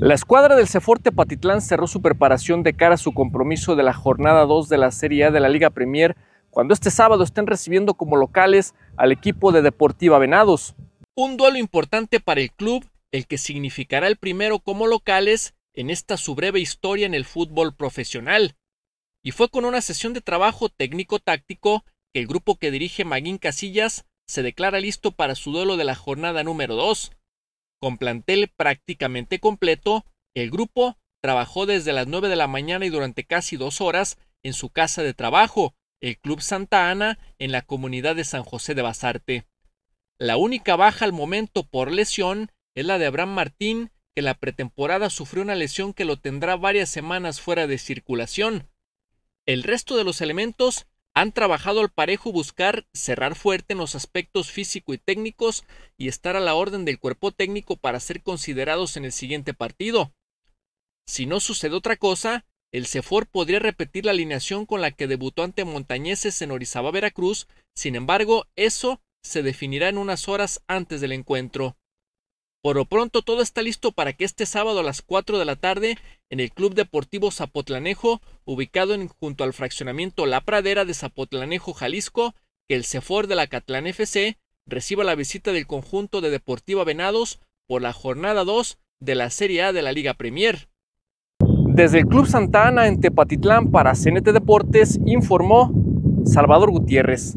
La escuadra del Ceforte Patitlán cerró su preparación de cara a su compromiso de la jornada 2 de la Serie A de la Liga Premier cuando este sábado estén recibiendo como locales al equipo de Deportiva Venados. Un duelo importante para el club, el que significará el primero como locales en esta su breve historia en el fútbol profesional. Y fue con una sesión de trabajo técnico-táctico que el grupo que dirige Maguín Casillas se declara listo para su duelo de la jornada número 2. Con plantel prácticamente completo, el grupo trabajó desde las 9 de la mañana y durante casi dos horas en su casa de trabajo, el Club Santa Ana, en la comunidad de San José de Basarte. La única baja al momento por lesión es la de Abraham Martín, que la pretemporada sufrió una lesión que lo tendrá varias semanas fuera de circulación. El resto de los elementos han trabajado al parejo buscar cerrar fuerte en los aspectos físico y técnicos y estar a la orden del cuerpo técnico para ser considerados en el siguiente partido. Si no sucede otra cosa, el CEFOR podría repetir la alineación con la que debutó ante Montañeses en Orizaba, Veracruz, sin embargo, eso se definirá en unas horas antes del encuentro. Por lo pronto todo está listo para que este sábado a las 4 de la tarde en el Club Deportivo Zapotlanejo, ubicado junto al fraccionamiento La Pradera de Zapotlanejo, Jalisco, que el CEFOR de la Catlán FC reciba la visita del conjunto de Deportiva Venados por la jornada 2 de la Serie A de la Liga Premier. Desde el Club Santa Ana, en Tepatitlán para CNT Deportes informó Salvador Gutiérrez.